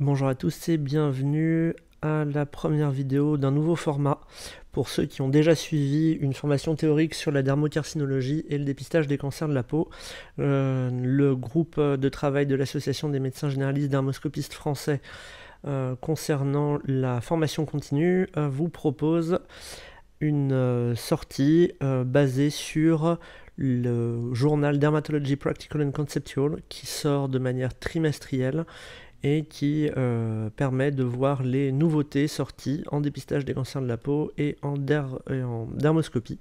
Bonjour à tous et bienvenue à la première vidéo d'un nouveau format pour ceux qui ont déjà suivi une formation théorique sur la dermocarcinologie et le dépistage des cancers de la peau. Euh, le groupe de travail de l'Association des médecins généralistes dermoscopistes français euh, concernant la formation continue euh, vous propose une sortie basée sur le journal Dermatology Practical and Conceptual qui sort de manière trimestrielle et qui euh, permet de voir les nouveautés sorties en dépistage des cancers de la peau et en, dermoscopie.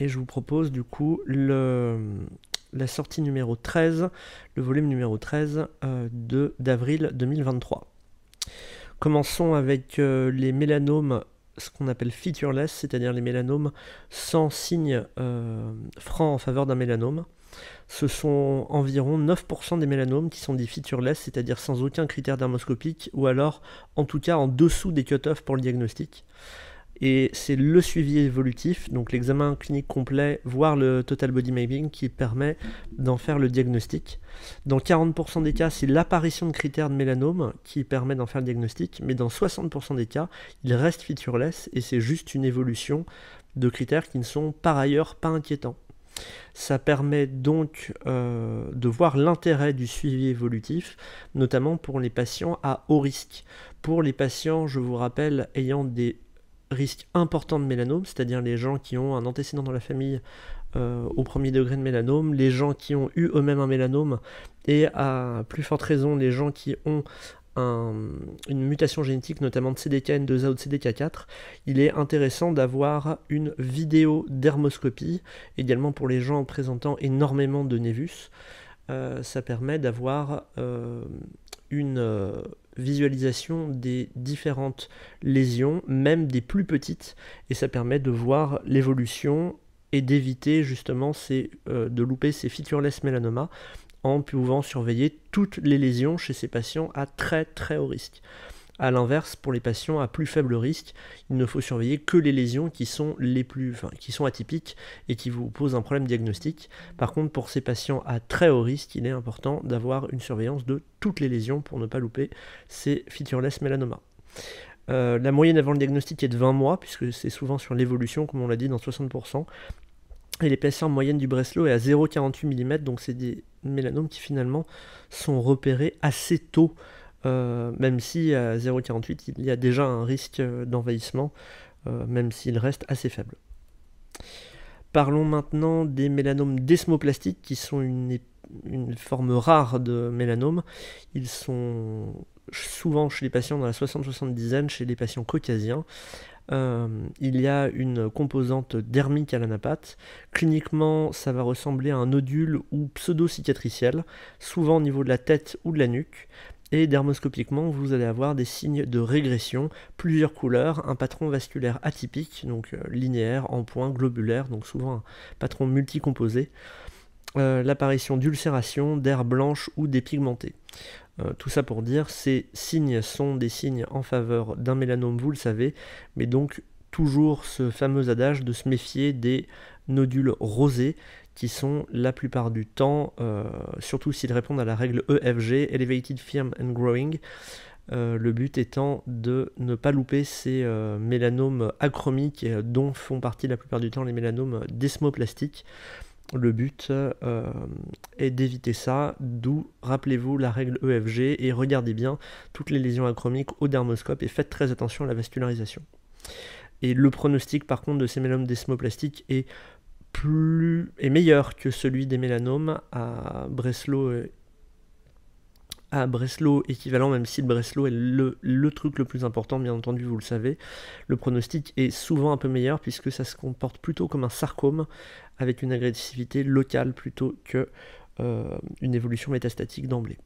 Et je vous propose du coup la sortie numéro 13, le volume numéro 13 euh, d'avril 2023. Commençons avec euh, les mélanomes, ce qu'on appelle featureless, c'est-à-dire les mélanomes sans signe franc en faveur d'un mélanome ce sont environ 9% des mélanomes qui sont des featureless, c'est-à-dire sans aucun critère dermoscopique, ou alors en tout cas en dessous des cut offs pour le diagnostic. Et c'est le suivi évolutif, donc l'examen clinique complet, voire le total body mapping, qui permet d'en faire le diagnostic. Dans 40% des cas, c'est l'apparition de critères de mélanome qui permet d'en faire le diagnostic, mais dans 60% des cas, il reste featureless et c'est juste une évolution de critères qui ne sont par ailleurs pas inquiétants. Ça permet donc euh, de voir l'intérêt du suivi évolutif, notamment pour les patients à haut risque. Pour les patients, je vous rappelle, ayant des risques importants de mélanome, c'est-à-dire les gens qui ont un antécédent dans la famille euh, au premier degré de mélanome, les gens qui ont eu eux-mêmes un mélanome, et à plus forte raison les gens qui ont une mutation génétique, notamment de CDKN2A ou de CDK4, il est intéressant d'avoir une vidéo dermoscopie, également pour les gens présentant énormément de névus. Euh, ça permet d'avoir euh, une euh, visualisation des différentes lésions, même des plus petites, et ça permet de voir l'évolution et d'éviter justement de louper ces featureless mélanomas en pouvant surveiller toutes les lésions chez ces patients à très très haut risque. A l'inverse, pour les patients à plus faible risque, il ne faut surveiller que les lésions qui sont les plus, qui sont atypiques et qui vous posent un problème diagnostique. Par contre, pour ces patients à très haut risque, il est important d'avoir une surveillance de toutes les lésions pour ne pas louper ces featureless mélanomas. Euh, la moyenne avant le diagnostic est de 20 mois, puisque c'est souvent sur l'évolution, comme on l'a dit, dans 60%. Et l'épaisseur moyenne du Breslau est à 0,48 mm, donc c'est des mélanomes qui finalement sont repérés assez tôt, euh, même si à 0,48 il y a déjà un risque d'envahissement, euh, même s'il reste assez faible. Parlons maintenant des mélanomes desmoplastiques, qui sont une, forme rare de mélanome. Ils sont souvent chez les patients dans la 60-70 e chez les patients caucasiens, euh, il y a une composante dermique à la Cliniquement, ça va ressembler à un nodule ou pseudo-cicatriciel, souvent au niveau de la tête ou de la nuque. Et dermoscopiquement, vous allez avoir des signes de régression, plusieurs couleurs, un patron vasculaire atypique, donc euh, linéaire, en point, globulaire, donc souvent un patron multicomposé. Euh, l'apparition d'ulcérations, d'air blanche ou dépigmentées. Euh, tout ça pour dire, ces signes sont des signes en faveur d'un mélanome, vous le savez, mais donc toujours ce fameux adage de se méfier des nodules rosés qui sont la plupart du temps, euh, surtout s'ils répondent à la règle EFG, Elevated, Firm and Growing, euh, le but étant de ne pas louper ces mélanomes achromiques dont font partie la plupart du temps les mélanomes desmoplastiques le but euh, est d'éviter ça, d'où rappelez-vous la règle EFG et regardez bien toutes les lésions acromiques au dermoscope et faites très attention à la vascularisation. Et le pronostic par contre de ces mélomes desmoplastiques est plus est meilleur que celui des mélanomes à Breslau euh, à Breslau, équivalent, même si Breslau est le, truc le plus important, bien entendu, vous le savez. Le pronostic est souvent un peu meilleur puisque ça se comporte plutôt comme un sarcome avec une agressivité locale plutôt que euh, une évolution métastatique d'emblée.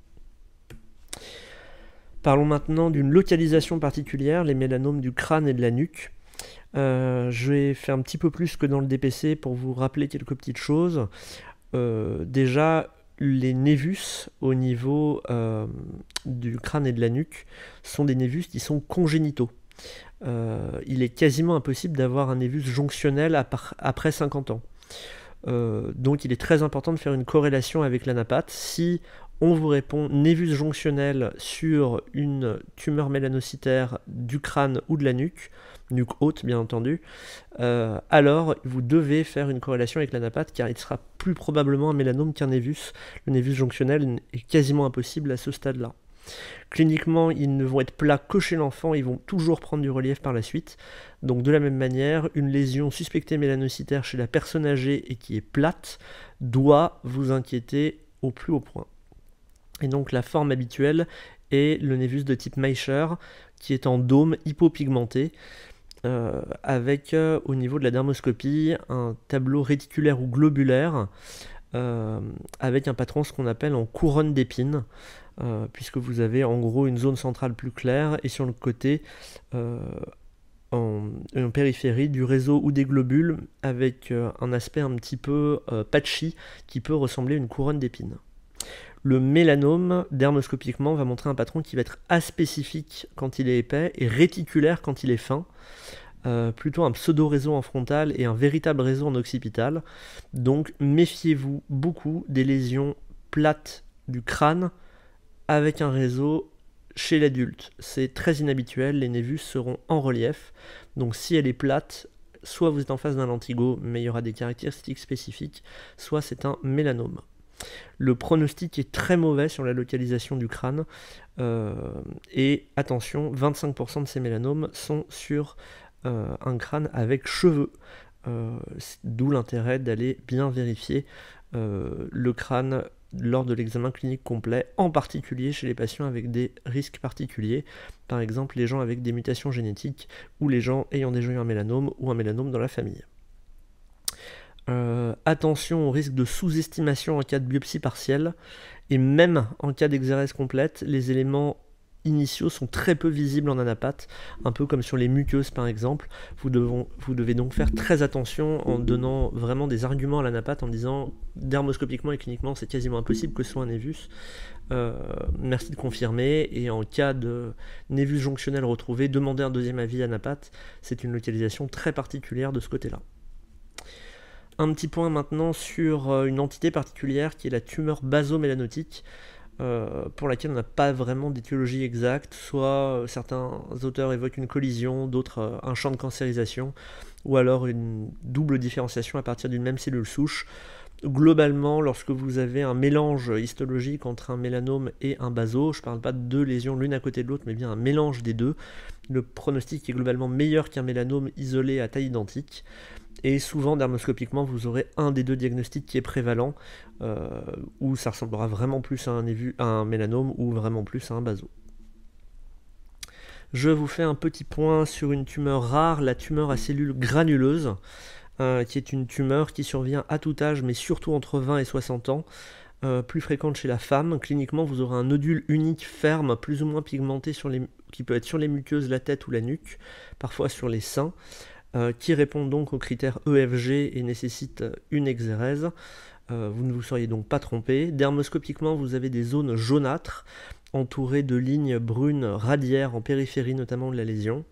Parlons maintenant d'une localisation particulière, les mélanomes du crâne et de la nuque. Euh, je vais faire un petit peu plus que dans le DPC pour vous rappeler quelques petites choses. Euh, déjà, les névus au niveau euh, du crâne et de la nuque sont des névus qui sont congénitaux. Euh, il est quasiment impossible d'avoir un névus jonctionnel après 50 ans. Euh, donc il est très important de faire une corrélation avec l'anapath. Si on vous répond névus jonctionnel sur une tumeur mélanocytaire du crâne ou de la nuque, nuque haute bien entendu. Euh, alors vous devez faire une corrélation avec l'anapathe car il sera plus probablement un mélanome qu'un névus. Le névus jonctionnel est quasiment impossible à ce stade-là. Cliniquement, ils ne vont être plats que chez l'enfant, ils vont toujours prendre du relief par la suite. Donc de la même manière, une lésion suspectée mélanocytaire chez la personne âgée et qui est plate doit vous inquiéter au plus haut point. Et donc la forme habituelle est le névus de type Meischer, qui est en dôme hypopigmenté, euh, avec euh, au niveau de la dermoscopie un tableau réticulaire ou globulaire, euh, avec un patron ce qu'on appelle en couronne d'épines, puisque vous avez en gros une zone centrale plus claire et sur le côté en, périphérie du réseau ou des globules avec un aspect un petit peu patchy qui peut ressembler à une couronne d'épines le mélanome, dermoscopiquement, va montrer un patron qui va être aspécifique quand il est épais et réticulaire quand il est fin. Euh, plutôt un pseudo-réseau en frontal et un véritable réseau en occipital. Donc méfiez-vous beaucoup des lésions plates du crâne avec un réseau chez l'adulte. C'est très inhabituel, les névus seront en relief. Donc si elle est plate, soit vous êtes en face d'un lentigo, mais il y aura des caractéristiques spécifiques, soit c'est un mélanome. Le pronostic est très mauvais sur la localisation du crâne. Euh, et attention, 25% de ces mélanomes sont sur euh, un crâne avec cheveux. Euh, d'où l'intérêt d'aller bien vérifier le crâne lors de l'examen clinique complet, en particulier chez les patients avec des risques particuliers, par exemple les gens avec des mutations génétiques ou les gens ayant déjà eu un mélanome ou un mélanome dans la famille. Euh, attention au risque de sous-estimation en cas de biopsie partielle, et même en cas d'exérèse complète, les éléments initiaux sont très peu visibles en anapathe, un peu comme sur les muqueuses par exemple. Vous, devez donc faire très attention en donnant vraiment des arguments à l'anapathe en disant dermoscopiquement et cliniquement c'est quasiment impossible que ce soit un névus. Euh, merci de confirmer et en cas de névus jonctionnel retrouvé, demander un deuxième avis anapathe. C'est une localisation très particulière de ce côté-là. Un petit point maintenant sur euh, une entité particulière qui est la tumeur basomélanotique, euh, pour laquelle on n'a pas vraiment d'étiologie exacte, soit euh, certains auteurs évoquent une collision, d'autres un champ de cancérisation, ou alors une double différenciation à partir d'une même cellule souche. Globalement, lorsque vous avez un mélange histologique entre un mélanome et un baso, je ne parle pas de deux lésions l'une à côté de l'autre, mais bien un mélange des deux, le pronostic est globalement meilleur qu'un mélanome isolé à taille identique. Et souvent, dermoscopiquement, vous aurez un des deux diagnostics qui est prévalent, euh, où ça ressemblera vraiment plus à un, évu, à un mélanome ou vraiment plus à un baso. Je vous fais un petit point sur une tumeur rare, la tumeur à cellules granuleuses, euh, qui est une tumeur qui survient à tout âge, mais surtout entre 20 et 60 ans. Euh, plus fréquente chez la femme. Cliniquement, vous aurez un nodule unique ferme, plus ou moins pigmenté, qui peut être sur les muqueuses, la tête ou la nuque, parfois sur les seins. Euh, qui répond donc aux critères EFG et nécessite une exérèse. Euh, vous ne vous seriez donc pas trompé. Dermoscopiquement, vous avez des zones jaunâtres entourées de lignes brunes radiaires en périphérie notamment de la lésion.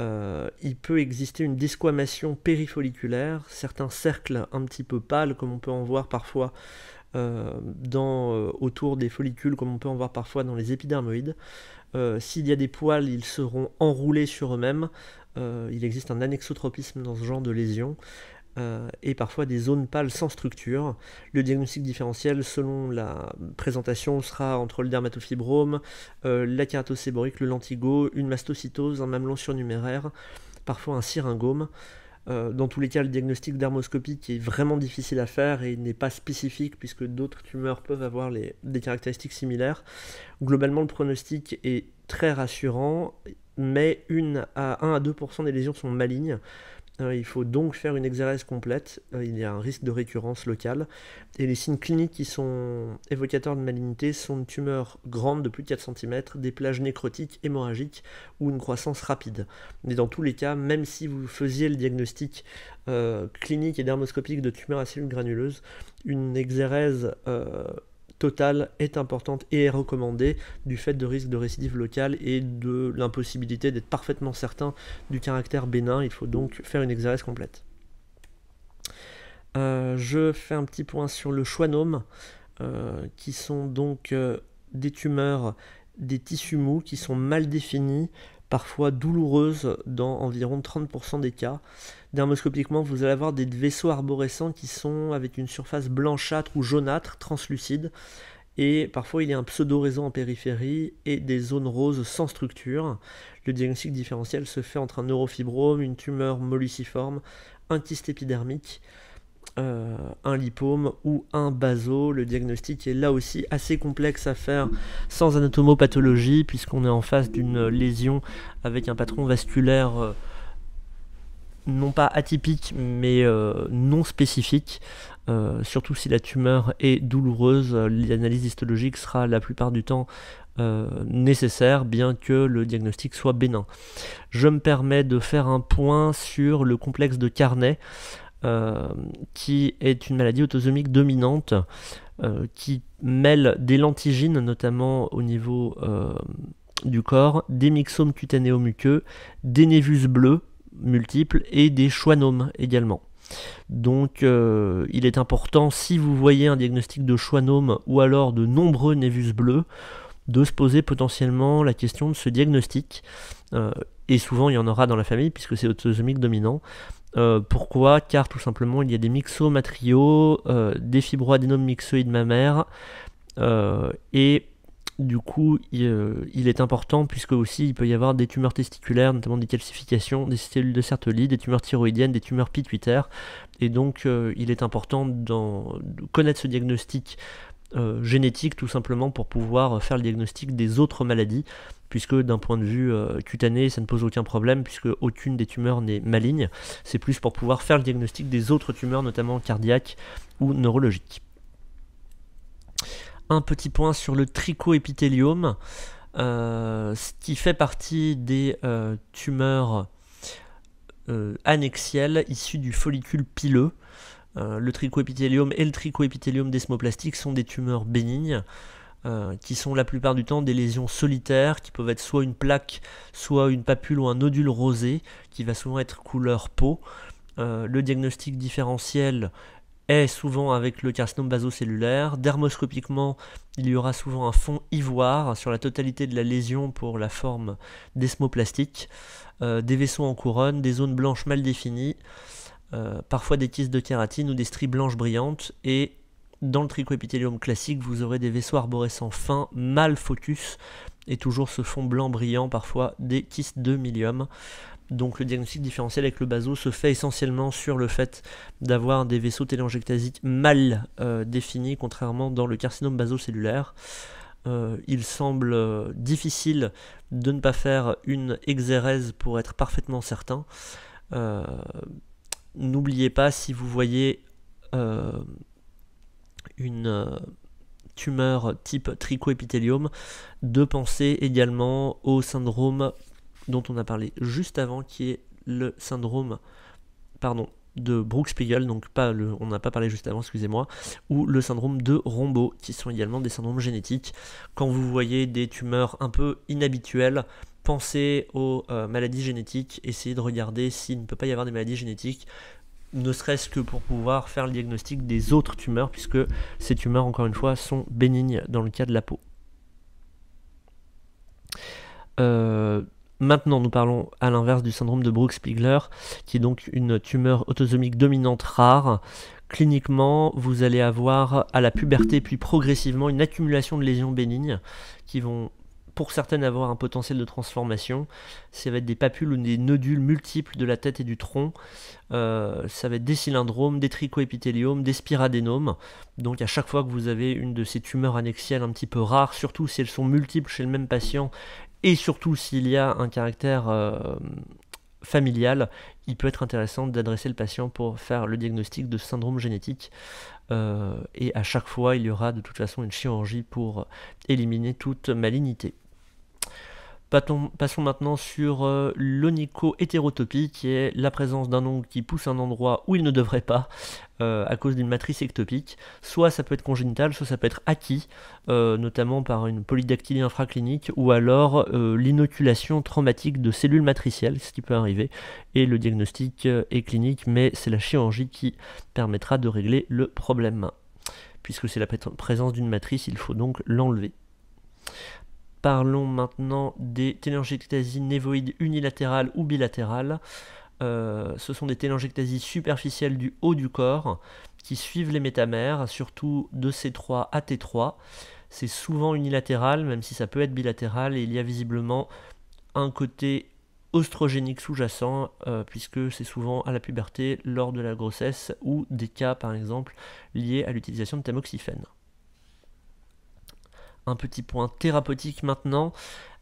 Euh, il peut exister une desquamation périfolliculaire, certains cercles un petit peu pâles comme on peut en voir parfois dans, autour des follicules comme on peut en voir parfois dans les épidermoïdes. S'il y a des poils, ils seront enroulés sur eux-mêmes euh, il existe un anexotropisme dans ce genre de lésion. Euh, et parfois des zones pâles sans structure. Le diagnostic différentiel, selon la présentation, sera entre le dermatofibrome, euh, la kératoséborique, le lentigo, une mastocytose, un mamelon surnuméraire, parfois un syringome. dans tous les cas, le diagnostic dermoscopique est vraiment difficile à faire et n'est pas spécifique puisque d'autres tumeurs peuvent avoir des caractéristiques similaires. Globalement, le pronostic est très rassurant mais une à 1 à 2% des lésions sont malignes. Euh, il faut donc faire une exérèse complète, euh, il y a un risque de récurrence locale, et les signes cliniques qui sont évocateurs de malignité sont une tumeur grande de plus de 4 cm, des plages nécrotiques, hémorragiques ou une croissance rapide. Mais dans tous les cas, même si vous faisiez le diagnostic euh, clinique et dermoscopique de tumeur à cellules granuleuses, une exérèse totale est importante et est recommandée du fait de risque de récidive locale et de l'impossibilité d'être parfaitement certain du caractère bénin. Il faut donc faire une exérèse complète. Euh, je fais un petit point sur le schwannome, euh, qui sont donc euh, des tumeurs des tissus mous qui sont mal définis parfois douloureuse dans environ 30% des cas. Dermoscopiquement, vous allez avoir des vaisseaux arborescents qui sont avec une surface blanchâtre ou jaunâtre, translucide, et parfois il y a un pseudo raison en périphérie et des zones roses sans structure. Le diagnostic différentiel se fait entre un neurofibrome, une tumeur molluciforme, un kyste épidermique. Euh, un lipome ou un baso. Le diagnostic est là aussi assez complexe à faire sans anatomopathologie, puisqu'on est en face d'une lésion avec un patron vasculaire euh, non pas atypique, mais euh, non spécifique. surtout si la tumeur est douloureuse, l'analyse histologique sera la plupart du temps nécessaire, bien que le diagnostic soit bénin. Je me permets de faire un point sur le complexe de Carnet, euh, qui est une maladie autosomique dominante euh, qui mêle des lentigines, notamment au niveau euh, du corps, des myxomes cutanéo muqueux, des névus bleus multiples et des schwannomes également. Donc il est important, si vous voyez un diagnostic de schwannome ou alors de nombreux névus bleus, de se poser potentiellement la question de ce diagnostic. et souvent il y en aura dans la famille puisque c'est autosomique dominant. Euh, pourquoi Car tout simplement il y a des myxomatriaux, euh, des fibroadénomes myxoïdes mammaires, euh, et du coup il, est important puisque aussi il peut y avoir des tumeurs testiculaires, notamment des calcifications, des cellules de Sertoli, des tumeurs thyroïdiennes, des tumeurs pituitaires, et donc il est important de connaître ce diagnostic euh, génétique tout simplement pour pouvoir faire le diagnostic des autres maladies, puisque d'un point de vue euh, cutané, ça ne pose aucun problème, puisque aucune des tumeurs n'est maligne. C'est plus pour pouvoir faire le diagnostic des autres tumeurs, notamment cardiaques ou neurologiques. Un petit point sur le trichoépithélium, euh, ce qui fait partie des tumeurs annexielles issues du follicule pileux. Euh, le trichoépithélium et le trichoépithélium desmoplastique sont des tumeurs bénignes. Euh, qui sont la plupart du temps des lésions solitaires, qui peuvent être soit une plaque, soit une papule ou un nodule rosé, qui va souvent être couleur peau. Euh, le diagnostic différentiel est souvent avec le carcinome basocellulaire. Dermoscopiquement, il y aura souvent un fond ivoire sur la totalité de la lésion pour la forme desmoplastique, des vaisseaux en couronne, des zones blanches mal définies. Euh, parfois des kystes de kératine ou des stries blanches brillantes, et dans le trichoépithélium classique, vous aurez des vaisseaux arborescents fins, mal focus, et toujours ce fond blanc brillant, parfois des kystes de milium. Donc le diagnostic différentiel avec le baso se fait essentiellement sur le fait d'avoir des vaisseaux téléangiectasiques mal euh, définis, contrairement dans le carcinome basocellulaire. Euh, il semble difficile de ne pas faire une exérèse pour être parfaitement certain n'oubliez pas si vous voyez euh, une euh, tumeur type trichoépithélium de penser également au syndrome dont on a parlé juste avant qui est le syndrome pardon de brooks spiegel donc pas le, on n'a pas parlé juste avant, excusez-moi, ou le syndrome de Rombo, qui sont également des syndromes génétiques. Quand vous voyez des tumeurs un peu inhabituelles, pensez aux euh, maladies génétiques, essayez de regarder s'il ne peut pas y avoir des maladies génétiques, ne serait-ce que pour pouvoir faire le diagnostic des autres tumeurs, puisque ces tumeurs, encore une fois, sont bénignes dans le cas de la peau. Euh, Maintenant, nous parlons à l'inverse du syndrome de brooks spiegler qui est donc une tumeur autosomique dominante rare. Cliniquement, vous allez avoir à la puberté puis progressivement une accumulation de lésions bénignes qui vont pour certaines avoir un potentiel de transformation. Ça va être des papules ou des nodules multiples de la tête et du tronc. Euh, ça va être des cylindromes, des tricoépithéliomes, des spiradénomes. Donc à chaque fois que vous avez une de ces tumeurs annexielles un petit peu rares, surtout si elles sont multiples chez le même patient et surtout s'il y a un caractère euh, familial, il peut être intéressant d'adresser le patient pour faire le diagnostic de syndrome génétique. Euh, et à chaque fois, il y aura de toute façon une chirurgie pour euh, éliminer toute malignité. Passons maintenant sur euh, l'onico-hétérotopie, qui est la présence d'un ongle qui pousse un endroit où il ne devrait pas euh, à cause d'une matrice ectopique. Soit ça peut être congénital, soit ça peut être acquis, euh, notamment par une polydactylie infraclinique, ou alors l'inoculation traumatique de cellules matricielles, ce qui peut arriver. Et le diagnostic est clinique, mais c'est la chirurgie qui permettra de régler le problème. Puisque c'est la présence d'une matrice, il faut donc l'enlever. Parlons maintenant des télangiectasies névoïdes unilatérales ou bilatérales. Euh, ce sont des télangiectasies superficielles du haut du corps qui suivent les métamères, surtout de C3 à T3. C'est souvent unilatéral, même si ça peut être bilatéral, et il y a visiblement un côté oestrogénique sous-jacent, euh, puisque c'est souvent à la puberté, lors de la grossesse, ou des cas par exemple liés à l'utilisation de tamoxifène un petit point thérapeutique maintenant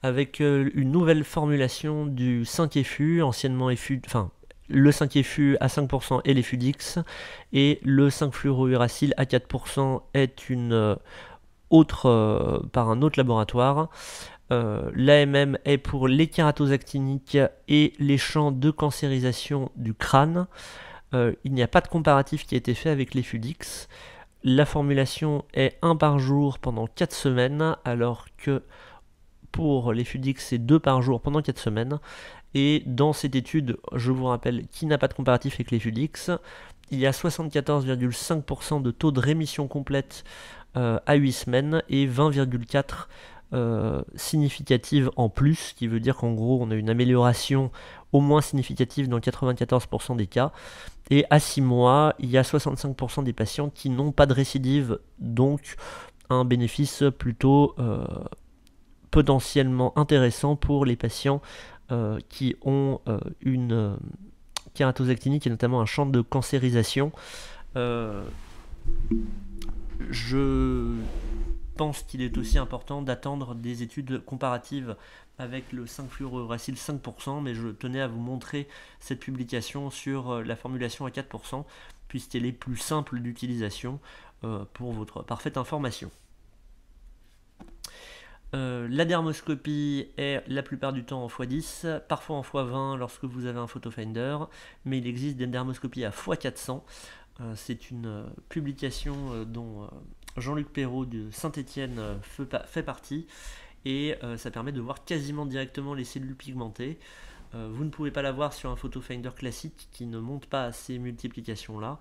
avec euh, une nouvelle formulation du 5 FU, anciennement enfin le 5 FU à 5% et les et le 5 fluorouracile à 4% est une euh, autre euh, par un autre laboratoire. L'AMM est pour les kératosactiniques et les champs de cancérisation du crâne. il n'y a pas de comparatif qui a été fait avec les la formulation est un par jour pendant 4 semaines, alors que pour les FUDIX, c'est 2 par jour pendant 4 semaines. Et dans cette étude, je vous rappelle, qui n'a pas de comparatif avec les FUDIX, il y a 74,5% de taux de rémission complète euh, à 8 semaines et 20,4% euh, significative en plus, ce qui veut dire qu'en gros on a une amélioration au moins significative dans 94% des cas. Et à 6 mois, il y a 65% des patients qui n'ont pas de récidive, donc un bénéfice plutôt euh, potentiellement intéressant pour les patients euh, qui ont une kératosactinie qui est notamment un champ de cancérisation. je pense qu'il est aussi important d'attendre des études comparatives avec le 5-fluoruracil 5%, mais je tenais à vous montrer cette publication sur euh, la formulation à 4%, puisqu'elle est plus simple d'utilisation euh, pour votre parfaite information. Euh, la dermoscopie est la plupart du temps en x10, parfois en x20 lorsque vous avez un photofinder, mais il existe des dermoscopies à x400. C'est une publication dont Jean-Luc Perrault de Saint-Étienne euh, fait partie et euh, ça permet de voir quasiment directement les cellules pigmentées. Euh, vous ne pouvez pas la voir sur un photofinder classique qui ne monte pas à ces multiplications là.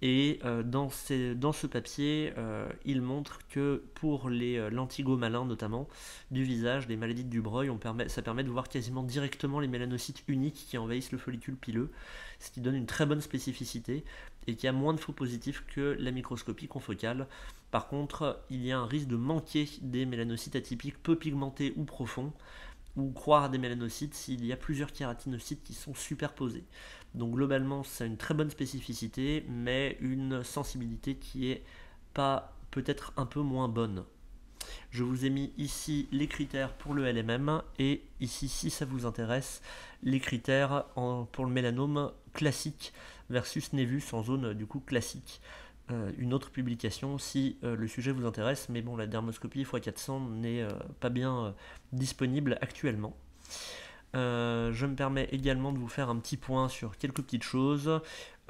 Et euh, dans, ce papier, euh, il montre que pour les euh, malins notamment du visage, les maladies du breuil, ça permet de voir quasiment directement les mélanocytes uniques qui envahissent le follicule pileux, ce qui donne une très bonne spécificité et qui a moins de faux positifs que la microscopie confocale. Par contre, il y a un risque de manquer des mélanocytes atypiques peu pigmentés ou profonds, ou croire des mélanocytes s'il y a plusieurs kératinocytes qui sont superposés. Donc globalement, c'est une très bonne spécificité, mais une sensibilité qui est pas peut-être un peu moins bonne. Je vous ai mis ici les critères pour le LMM et ici, si ça vous intéresse, les critères pour le mélanome classique versus nevus en zone du coup classique. Euh, une autre publication si euh, le sujet vous intéresse, mais bon, la dermoscopie x400 n'est euh, pas bien disponible actuellement. je me permets également de vous faire un petit point sur quelques petites choses.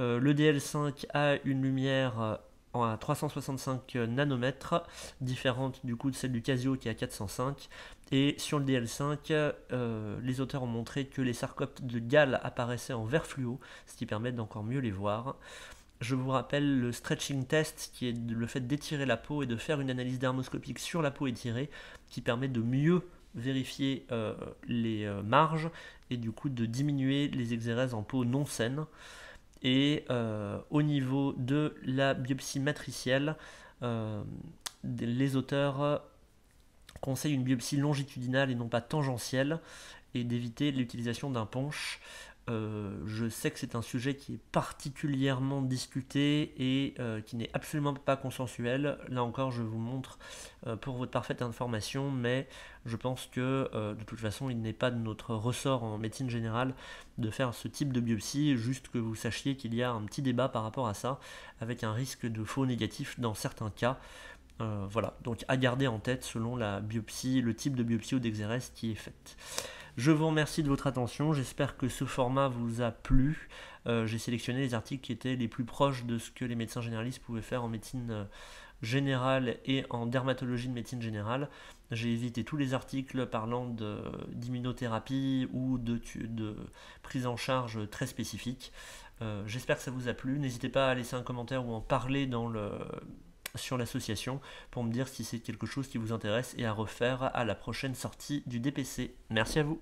le DL5 a une lumière à 365 nanomètres, différente du coup de celle du Casio qui est à 405. Et sur le DL5, les auteurs ont montré que les sarcoptes de Galles apparaissaient en vert fluo, ce qui permet d'encore mieux les voir je vous rappelle le stretching test, qui est le fait d'étirer la peau et de faire une analyse dermoscopique sur la peau étirée, qui permet de mieux vérifier euh, les euh, marges et du coup de diminuer les exérèses en peau non saine. Et euh, au niveau de la biopsie matricielle, les auteurs conseillent une biopsie longitudinale et non pas tangentielle et d'éviter l'utilisation d'un punch euh, je sais que c'est un sujet qui est particulièrement discuté et euh, qui n'est absolument pas consensuel. Là encore, je vous montre euh, pour votre parfaite information, mais je pense que de toute façon, il n'est pas de notre ressort en médecine générale de faire ce type de biopsie, juste que vous sachiez qu'il y a un petit débat par rapport à ça, avec un risque de faux négatif dans certains cas. voilà, donc à garder en tête selon la biopsie, le type de biopsie ou d'exérès qui est faite. Je vous remercie de votre attention. J'espère que ce format vous a plu. Euh, j'ai sélectionné les articles qui étaient les plus proches de ce que les médecins généralistes pouvaient faire en médecine euh, générale et en dermatologie de médecine générale. J'ai évité tous les articles parlant d'immunothérapie ou de, de, prise en charge très spécifique. Euh, j'espère que ça vous a plu. N'hésitez pas à laisser un commentaire ou en parler dans le, sur l'association pour me dire si c'est quelque chose qui vous intéresse et à refaire à la prochaine sortie du DPC. Merci à vous.